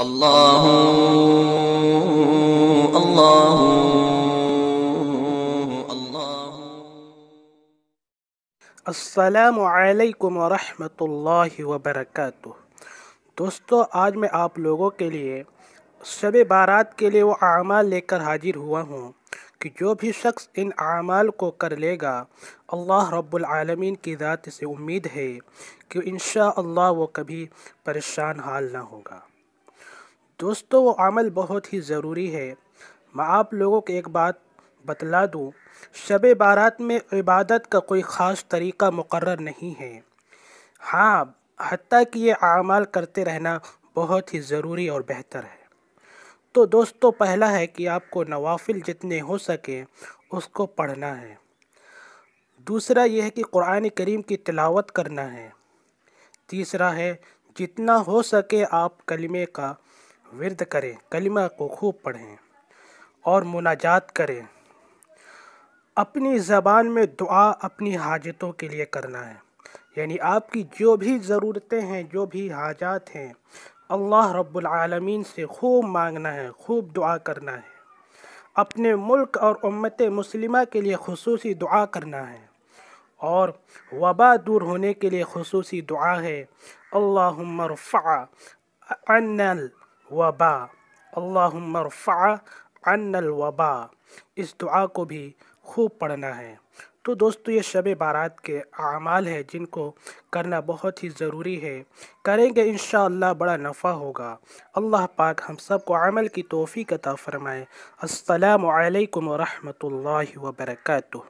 اللہ اللہ اللہ السلام علیکم ورحمۃ اللہ وبرکاتہ دوستو آج میں آپ لوگوں کے لیے شب بارات کے لیے وہ اعمال لے کر حاضر ہوا ہوں کہ جو بھی شخص ان اعمال کو کر لے گا اللہ رب العالمین کی ذات سے امید ہے کہ انشاءاللہ اللہ وہ کبھی پریشان حال نہ ہوگا دوستو وہ عمل بہت ہی ضروری ہے میں آپ لوگوں کے ایک بات بتلا دوں شب بارات میں عبادت کا کوئی خاص طریقہ مقرر نہیں ہے ہاں حتیٰ کہ یہ اعمال کرتے رہنا بہت ہی ضروری اور بہتر ہے تو دوستو پہلا ہے کہ آپ کو نوافل جتنے ہو سکے اس کو پڑھنا ہے دوسرا یہ ہے کہ قرآن کریم کی تلاوت کرنا ہے تیسرا ہے جتنا ہو سکے آپ کلمے کا ورد کریں کلمہ کو خوب پڑھیں اور مناجات کریں اپنی زبان میں دعا اپنی حاجتوں کے لیے کرنا ہے یعنی آپ کی جو بھی ضرورتیں ہیں جو بھی حاجات ہیں اللہ رب العالمین سے خوب مانگنا ہے خوب دعا کرنا ہے اپنے ملک اور امت مسلمہ کے لیے خصوصی دعا کرنا ہے اور وبا دور ہونے کے لیے خصوصی دعا ہے اللہم رفع فعل وبا اللہ مرفع عن الوبا اس دعا کو بھی خوب پڑھنا ہے تو دوستو یہ شب بارات کے اعمال ہے جن کو کرنا بہت ہی ضروری ہے کریں گے انشاءاللہ بڑا نفع ہوگا اللہ پاک ہم سب کو عمل کی توفیق عطا فرمائے السلام علیکم ورحمۃ اللہ وبرکاتہ